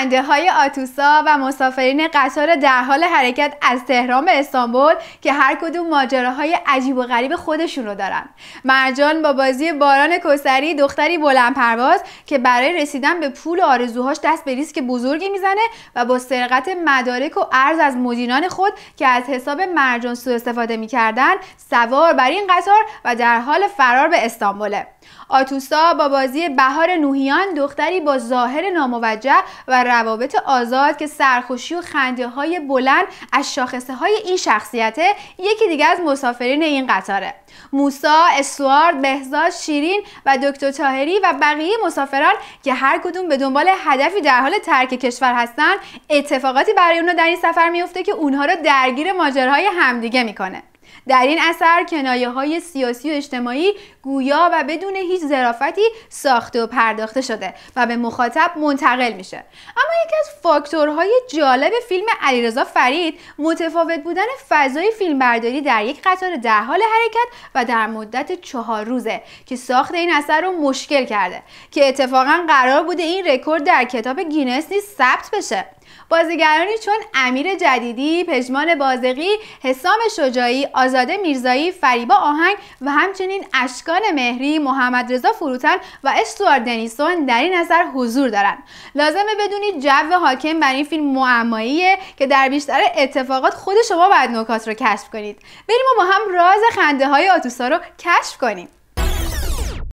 راننده های آتوسا و مسافرین قطار در حال حرکت از تهران به استانبول که هر کدوم ماجراهای عجیب و غریب خودشون رو دارن مرجان با بازی باران کوسری دختری بلند پرواز که برای رسیدن به پول و آرزوهاش دست به ریسک بزرگی میزنه و با سرقت مدارک و ارز از مدینان خود که از حساب مرجان سوء استفاده میکردن سوار بر این قطار و در حال فرار به استانبوله آتوسا با بازی بهار نوحیان دختری با ظاهر ناموجه و روابط آزاد که سرخوشی و خنده های بلند از شاخصه های این شخصیته یکی دیگه از مسافرین این قطاره موسا، اسوارد، بهزاد، شیرین و دکتر تاهری و بقیه مسافران که هر کدوم به دنبال هدفی در حال ترک کشور هستن اتفاقاتی برای اونا در این سفر میفته که اونها رو درگیر ماجراهای همدیگه میکنه در این اثر کنایه های سیاسی و اجتماعی گویا و بدون هیچ ظرافتی ساخته و پرداخته شده و به مخاطب منتقل میشه اما یکی از فاکتورهای جالب فیلم علیرضا فرید متفاوت بودن فضای فیلمبرداری در یک قطار در حال حرکت و در مدت چهار روزه که ساخت این اثر رو مشکل کرده که اتفاقا قرار بوده این رکورد در کتاب گینس نیز ثبت بشه بازیگرانی چون امیر جدیدی، پژمان بازقی، حسام شجاعی، آزاده میرزایی، فریبا آهنگ و همچنین اشکان مهری، محمد رضا فروتن و استوار دنیسون در این اثر حضور دارند. لازمه بدونید جو حاکم بر این فیلم معماییه که در بیشتر اتفاقات خود شما باید نکات رو کشف کنید. بریم و با هم راز خنده های آتوسا رو کشف کنیم.